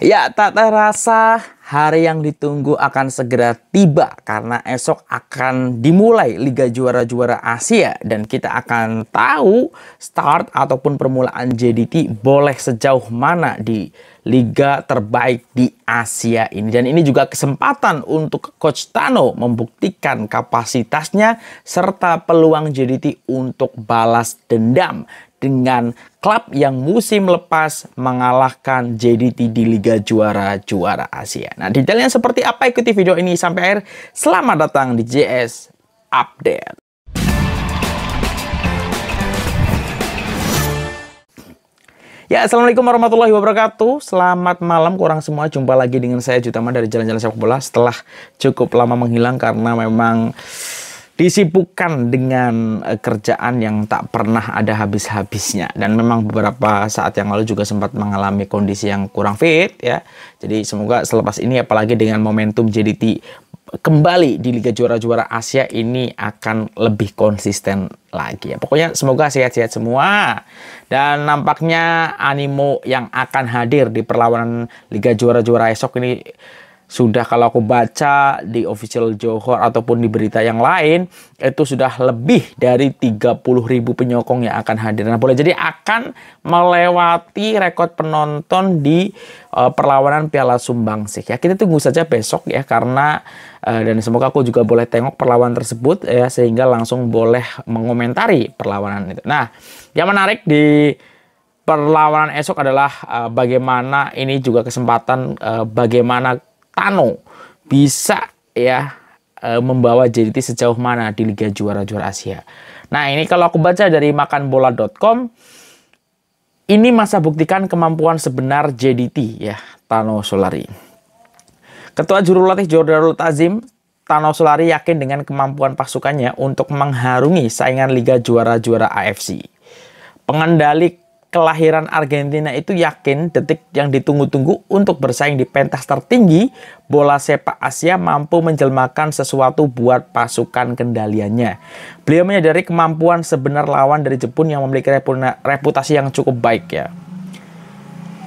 Ya, tak terasa hari yang ditunggu akan segera tiba karena esok akan dimulai Liga Juara-Juara Asia dan kita akan tahu start ataupun permulaan JDT boleh sejauh mana di liga terbaik di Asia ini. Dan ini juga kesempatan untuk Coach Tano membuktikan kapasitasnya serta peluang JDT untuk balas dendam dengan klub yang musim lepas mengalahkan JDT di Liga Juara Juara Asia. Nah, detailnya seperti apa ikuti video ini sampai akhir. Selamat datang di JS Update. Ya, Assalamualaikum warahmatullahi wabarakatuh. Selamat malam kurang semua. Jumpa lagi dengan saya Jutama dari Jalan-Jalan Sepak Bola setelah cukup lama menghilang karena memang disibukkan dengan eh, kerjaan yang tak pernah ada habis-habisnya dan memang beberapa saat yang lalu juga sempat mengalami kondisi yang kurang fit ya. Jadi semoga selepas ini apalagi dengan momentum JDT kembali di Liga Juara-Juara Asia ini akan lebih konsisten lagi ya. Pokoknya semoga sehat-sehat semua. Dan nampaknya animo yang akan hadir di perlawanan Liga Juara-Juara esok ini sudah kalau aku baca di official Johor ataupun di berita yang lain itu sudah lebih dari 30 ribu penyokong yang akan hadir. Nah boleh jadi akan melewati rekor penonton di uh, perlawanan Piala Sumbangsih ya. Kita tunggu saja besok ya karena uh, dan semoga aku juga boleh tengok perlawanan tersebut ya sehingga langsung boleh mengomentari perlawanan itu. Nah yang menarik di perlawanan esok adalah uh, bagaimana ini juga kesempatan uh, bagaimana Tano bisa ya eh, membawa JDT sejauh mana di Liga Juara-Juara Asia. Nah ini kalau aku baca dari makanbola.com, ini masa buktikan kemampuan sebenar JDT ya, Tano Solari. Ketua juru latih Jordarul Tazim, Tano Solari yakin dengan kemampuan pasukannya untuk mengharungi saingan Liga Juara-Juara AFC. Pengendali kelahiran Argentina itu yakin detik yang ditunggu-tunggu untuk bersaing di pentas tertinggi bola sepak Asia mampu menjelmakan sesuatu buat pasukan kendaliannya. Beliau menyadari kemampuan sebenar lawan dari Jepun yang memiliki reputasi yang cukup baik ya.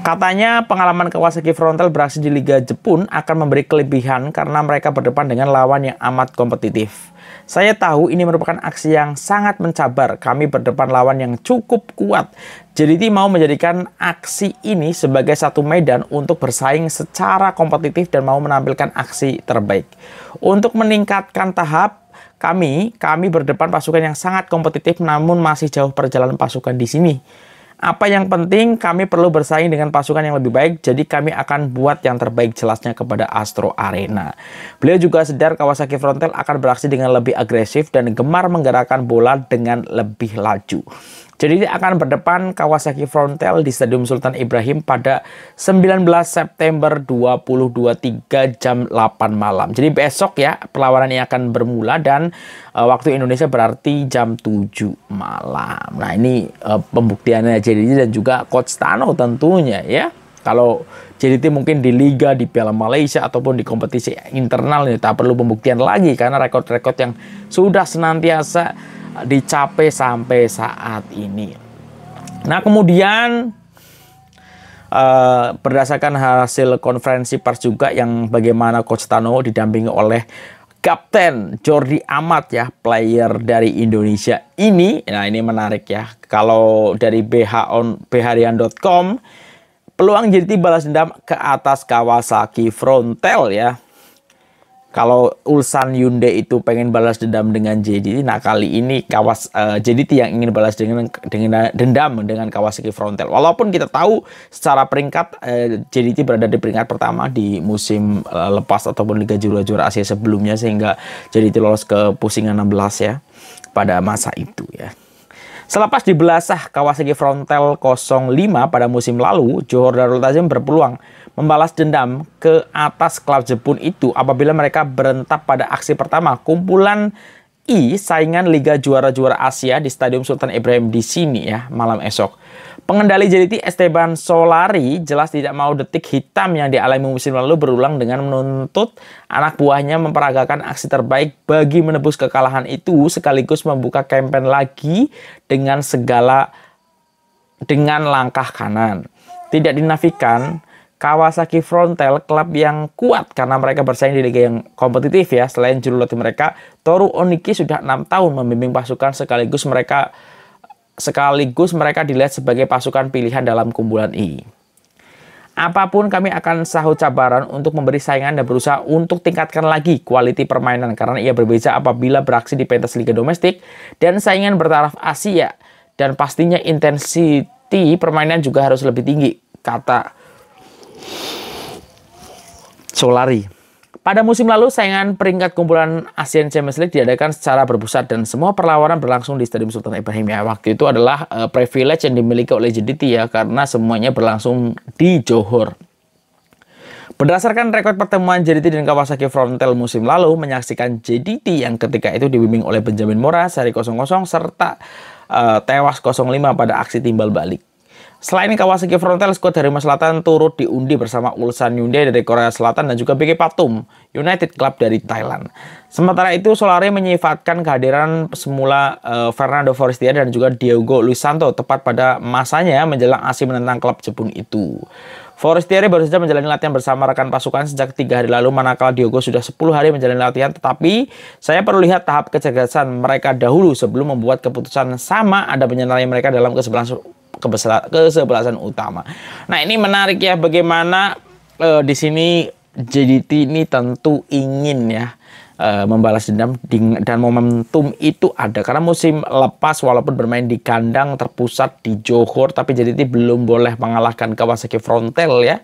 Katanya pengalaman Kawasaki Frontal beraksi di Liga Jepun akan memberi kelebihan karena mereka berdepan dengan lawan yang amat kompetitif. Saya tahu ini merupakan aksi yang sangat mencabar. Kami berdepan lawan yang cukup kuat. JDT mau menjadikan aksi ini sebagai satu medan untuk bersaing secara kompetitif dan mau menampilkan aksi terbaik. Untuk meningkatkan tahap kami, kami berdepan pasukan yang sangat kompetitif namun masih jauh perjalanan pasukan di sini. Apa yang penting, kami perlu bersaing dengan pasukan yang lebih baik, jadi kami akan buat yang terbaik jelasnya kepada Astro Arena. Beliau juga sedar Kawasaki Frontal akan beraksi dengan lebih agresif dan gemar menggerakkan bola dengan lebih laju. Jadi akan berdepan Kawasaki Frontel di Stadium Sultan Ibrahim pada 19 September 2023 jam 8 malam. Jadi besok ya perlawanan ini akan bermula dan uh, waktu Indonesia berarti jam 7 malam. Nah ini uh, pembuktiannya jadi dan juga Coach Tano tentunya ya. Kalau JDT mungkin di Liga, di Piala Malaysia, ataupun di kompetisi internal, ini tak perlu pembuktian lagi karena rekod-rekod yang sudah senantiasa dicapai sampai saat ini. Nah kemudian Uh, berdasarkan hasil konferensi pers juga yang bagaimana Coach Tano didampingi oleh Kapten Jordi Amat ya, player dari Indonesia ini. Nah, ini menarik ya. Kalau dari bh on bharian.com peluang JDT balas dendam ke atas Kawasaki Frontel ya. Kalau Ulsan Hyundai itu pengen balas dendam dengan JDT, nah kali ini kawas uh, eh, JDT yang ingin balas dengan dengan dendam dengan Kawasaki frontal. Walaupun kita tahu secara peringkat uh, eh, JDT berada di peringkat pertama di musim uh, lepas ataupun Liga Juara-Juara Asia sebelumnya sehingga JDT lolos ke pusingan 16 ya pada masa itu ya. Selepas dibelasah Kawasaki Frontel 05 pada musim lalu, Johor Darul Tazim berpeluang membalas dendam ke atas klub Jepun itu apabila mereka berentap pada aksi pertama kumpulan I saingan Liga Juara-Juara Asia di Stadium Sultan Ibrahim di sini ya malam esok. Pengendali JDT Esteban Solari jelas tidak mau detik hitam yang dialami musim lalu berulang dengan menuntut anak buahnya memperagakan aksi terbaik bagi menebus kekalahan itu sekaligus membuka kampanye lagi dengan segala dengan langkah kanan. Tidak dinafikan, Kawasaki Frontel klub yang kuat karena mereka bersaing di liga yang kompetitif ya. Selain juru latih mereka, Toru Oniki sudah enam tahun membimbing pasukan sekaligus mereka sekaligus mereka dilihat sebagai pasukan pilihan dalam kumpulan I. Apapun kami akan sahut cabaran untuk memberi saingan dan berusaha untuk tingkatkan lagi kualiti permainan karena ia berbeza apabila beraksi di pentas liga domestik dan saingan bertaraf Asia dan pastinya intensiti permainan juga harus lebih tinggi kata Solari. Pada musim lalu, saingan peringkat kumpulan ASEAN Champions League diadakan secara berpusat dan semua perlawanan berlangsung di Stadium Sultan Ibrahim ya. Waktu itu adalah uh, privilege yang dimiliki oleh JDT ya karena semuanya berlangsung di Johor. Berdasarkan rekor pertemuan JDT dan Kawasaki Frontal musim lalu menyaksikan JDT yang ketika itu dibimbing oleh Benjamin Mora seri 0 serta uh, tewas 0 pada aksi timbal balik. Selain Kawasaki Frontal, skuad Mas Selatan turut diundi bersama Ulsan Hyundai dari Korea Selatan dan juga BK Patum United Club dari Thailand. Sementara itu, Solari menyifatkan kehadiran semula uh, Fernando Forestia dan juga Diego Luis Santo tepat pada masanya menjelang asing menentang klub Jepun itu. Forestieri baru saja menjalani latihan bersama rekan pasukan sejak tiga hari lalu, manakala Diogo sudah 10 hari menjalani latihan. Tetapi saya perlu lihat tahap kecerdasan mereka dahulu sebelum membuat keputusan sama ada penyenarai mereka dalam kesebelasan kesebelasan utama. Nah ini menarik ya bagaimana e, di sini JDT ini tentu ingin ya e, membalas dendam dan momentum itu ada karena musim lepas walaupun bermain di kandang terpusat di Johor tapi JDT belum boleh mengalahkan Kawasaki Frontel ya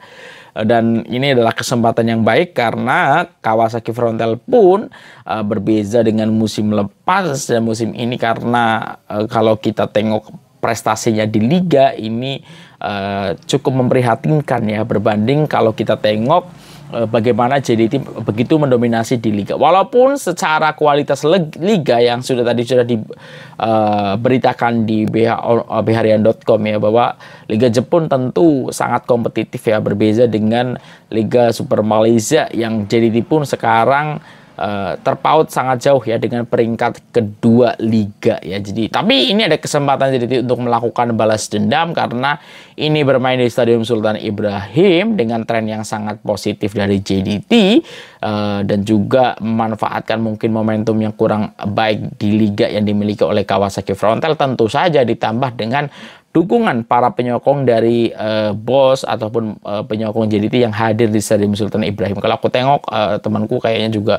eh, dan ini adalah kesempatan yang baik karena Kawasaki Frontel pun uh, berbeza dengan musim lepas dan musim ini karena uh, kalau kita tengok prestasinya di liga ini uh, cukup memprihatinkan ya berbanding kalau kita tengok uh, bagaimana JDT begitu mendominasi di liga. Walaupun secara kualitas liga yang sudah tadi sudah diberitakan uh, di BH, eh, bharian.com ya bahwa liga Jepun tentu sangat kompetitif ya berbeza dengan liga Super Malaysia yang JDT pun sekarang Eh, terpaut sangat jauh ya dengan peringkat kedua liga ya. Jadi tapi ini ada kesempatan jadi untuk melakukan balas dendam karena ini bermain di Stadium Sultan Ibrahim dengan tren yang sangat positif dari JDT uh, eh, dan juga memanfaatkan mungkin momentum yang kurang baik di liga yang dimiliki oleh Kawasaki Frontal tentu saja ditambah dengan dukungan para penyokong dari uh, bos ataupun uh, penyokong JDT yang hadir di Stadium Sultan Ibrahim. Kalau aku tengok uh, temanku kayaknya juga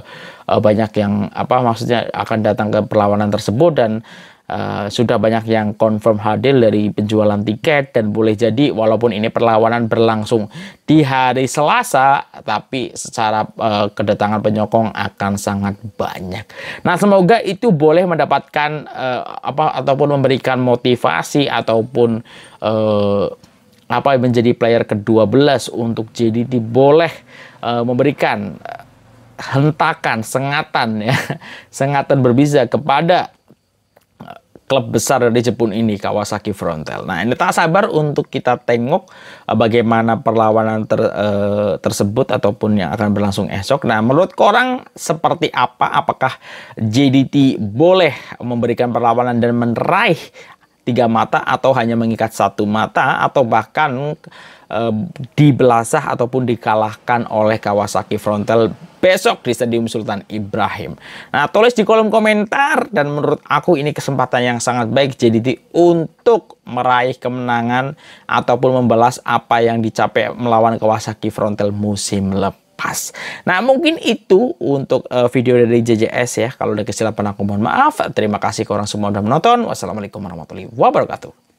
uh, banyak yang apa maksudnya akan datang ke perlawanan tersebut dan Uh, sudah banyak yang confirm hadir dari penjualan tiket dan boleh jadi walaupun ini perlawanan berlangsung di hari Selasa tapi secara uh, kedatangan penyokong akan sangat banyak. Nah, semoga itu boleh mendapatkan uh, apa ataupun memberikan motivasi ataupun uh, apa menjadi player ke-12 untuk JDT boleh uh, memberikan hentakan, sengatan ya, sengatan berbisa kepada klub besar dari Jepun ini Kawasaki Frontel. Nah, ini tak sabar untuk kita tengok eh, bagaimana perlawanan ter, eh, tersebut ataupun yang akan berlangsung esok. Nah, menurut korang seperti apa? Apakah JDT boleh memberikan perlawanan dan meneraih tiga mata atau hanya mengikat satu mata atau bahkan e, dibelasah ataupun dikalahkan oleh Kawasaki frontal besok di Stadium Sultan Ibrahim. Nah, tulis di kolom komentar dan menurut aku ini kesempatan yang sangat baik jadi untuk meraih kemenangan ataupun membalas apa yang dicapai melawan Kawasaki frontal musim lepas pas. Nah, mungkin itu untuk eh, video dari JJS ya. Kalau ada kesilapan aku mohon maaf. Terima kasih ke orang semua sudah menonton. Wassalamualaikum warahmatullahi wabarakatuh.